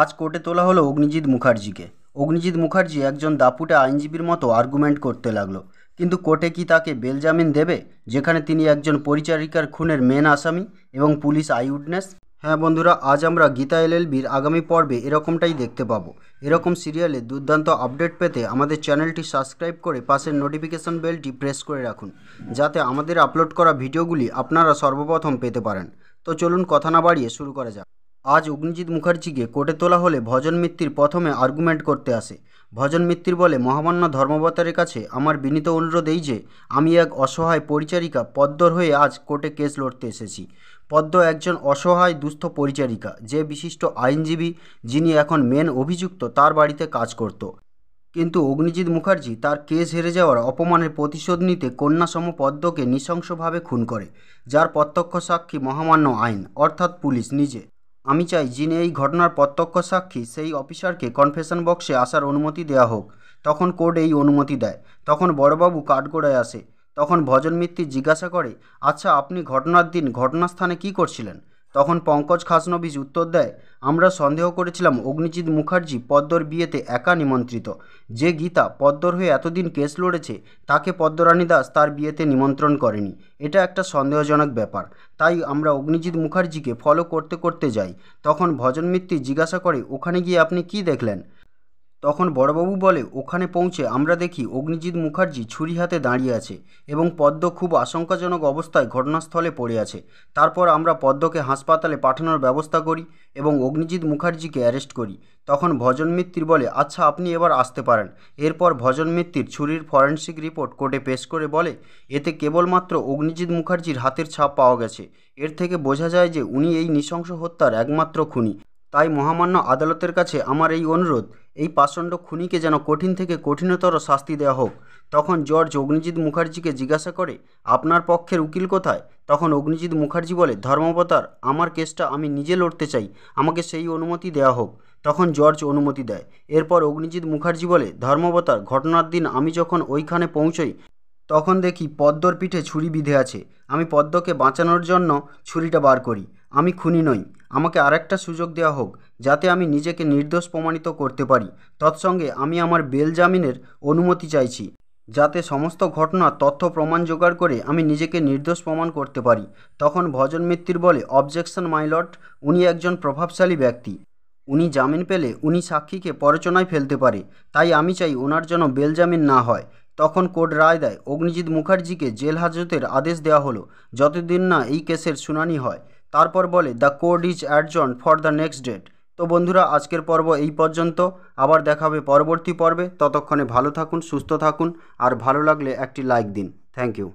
আজ কোর্টে তোলা হলো অগ্নিজিৎ মুখার্জিকে অগ্নিজিৎ মুখার্জি একজন দাপুটে আইনজীবীর মতো আর্গুমেন্ট করতে লাগলো কিন্তু কোর্টে কি তাকে বেল জামিন দেবে যেখানে তিনি একজন পরিচারিকার খুনের মেন আসামি এবং পুলিশ আই উইটনেস হ্যাঁ বন্ধুরা আজ আমরা গীতা এলএলবির আগামী পর্বে এরকমটাই দেখতে পাবো এরকম সিরিয়ালে দুর্দান্ত আপডেট পেতে আমাদের চ্যানেলটি সাবস্ক্রাইব করে পাশের নোটিফিকেশন বেলটি প্রেস করে রাখুন যাতে আমাদের আপলোড করা ভিডিওগুলি আপনারা সর্বপ্রথম পেতে পারেন তো চলুন কথা না বাড়িয়ে শুরু করা যাক আজ অগ্নিজিৎ মুখার্জিকে কোর্টে তোলা হলে ভজন মিত্তির প্রথমে আর্গুমেন্ট করতে আসে ভজন মিত্তির বলে মহামান্য ধর্মবতারের কাছে আমার বিনীত অনুরোধ এই যে আমি এক অসহায় পরিচারিকা পদ্মর হয়ে আজ কোর্টে কেস লড়তে এসেছি পদ্ম একজন অসহায় দুস্থ পরিচারিকা যে বিশিষ্ট আইনজীবী যিনি এখন মেন অভিযুক্ত তার বাড়িতে কাজ করত কিন্তু অগ্নিজিৎ মুখার্জি তার কেস হেরে যাওয়ার অপমানের প্রতিশোধ নিতে কন্যাসম পদ্মকে নৃশংসভাবে খুন করে যার প্রত্যক্ষ সাক্ষী মহামান্য আইন অর্থাৎ পুলিশ নিজে আমি চাই যিনি এই ঘটনার প্রত্যক্ষ সাক্ষী সেই অফিসারকে কনফেশন বক্সে আসার অনুমতি দেয়া হোক তখন কোর্ট এই অনুমতি দেয় তখন বড়বাবু কাঠগোড়ায় আসে তখন ভজন মিত্তি জিজ্ঞাসা করে আচ্ছা আপনি ঘটনার দিন ঘটনাস্থানে কী করছিলেন তখন পঙ্কজ খাসনবিজ উত্তর দেয় আমরা সন্দেহ করেছিলাম অগ্নিজিৎ মুখার্জি পদ্মর বিয়েতে একা নিমন্ত্রিত যে গীতা পদ্মর হয়ে এতদিন কেস লড়েছে তাকে পদ্মরানী দাস তার বিয়েতে নিমন্ত্রণ করেনি এটা একটা সন্দেহজনক ব্যাপার তাই আমরা অগ্নিজিৎ মুখার্জিকে ফলো করতে করতে যাই তখন ভজন মিত্তি জিজ্ঞাসা করে ওখানে গিয়ে আপনি কি দেখলেন তখন বড়বাবু বলে ওখানে পৌঁছে আমরা দেখি অগ্নিজিৎ মুখার্জি ছুরি হাতে দাঁড়িয়ে আছে এবং পদ্ম খুব আশঙ্কাজনক অবস্থায় ঘটনাস্থলে পড়ে আছে তারপর আমরা পদ্মকে হাসপাতালে পাঠানোর ব্যবস্থা করি এবং অগ্নিজিৎ মুখার্জিকে অ্যারেস্ট করি তখন ভজন মিত্তির বলে আচ্ছা আপনি এবার আসতে পারেন এরপর ভজন মিত্তির ছুরির ফরেন্সিক রিপোর্ট কোর্টে পেশ করে বলে এতে কেবলমাত্র অগ্নিজিৎ মুখার্জির হাতের ছাপ পাওয়া গেছে এর থেকে বোঝা যায় যে উনি এই নৃশংস হত্যার একমাত্র খুনি তাই মহামান্য আদালতের কাছে আমার এই অনুরোধ এই পাষণ্ড খুনিকে যেন কঠিন থেকে কঠিনতর শাস্তি দেওয়া হোক তখন জর্জ অগ্নিজিৎ মুখার্জিকে জিজ্ঞাসা করে আপনার পক্ষের উকিল কোথায় তখন অগ্নিজিৎ মুখার্জি বলে ধর্মাবতার আমার কেসটা আমি নিজে লড়তে চাই আমাকে সেই অনুমতি দেওয়া হোক তখন জর্জ অনুমতি দেয় এরপর অগ্নিজিৎ মুখার্জি বলে ধর্মাবতার ঘটনার দিন আমি যখন ওইখানে পৌঁছই তখন দেখি পদ্মর পিঠে ছুরি বিধে আছে আমি পদ্মকে বাঁচানোর জন্য ছুরিটা বার করি আমি খুনি নই আমাকে আরেকটা সুযোগ দেওয়া হোক যাতে আমি নিজেকে নির্দোষ প্রমাণিত করতে পারি তৎসঙ্গে আমি আমার বেল জামিনের অনুমতি চাইছি যাতে সমস্ত ঘটনা তথ্য প্রমাণ জোগাড় করে আমি নিজেকে নির্দোষ প্রমাণ করতে পারি তখন ভজন মিত্তির বলে অবজেকশন মাইলট উনি একজন প্রভাবশালী ব্যক্তি উনি জামিন পেলে উনি সাক্ষীকে পরচনায় ফেলতে পারে তাই আমি চাই ওনার যেন বেল জামিন না হয় তখন কোর্ট রায় দেয় অগ্নিজিৎ মুখার্জিকে জেল হাজতের আদেশ দেওয়া হলো যতদিন না এই কেসের শুনানি হয় তারপর বলে the court is adjourned for the next date তো বন্ধুরা আজকের পর্ব এই পর্যন্ত আবার দেখা হবে পরবর্তী পর্বে ততক্ষণে ভালো থাকুন সুস্থ থাকুন আর ভালো লাগলে একটি লাইক দিন থ্যাংক ইউ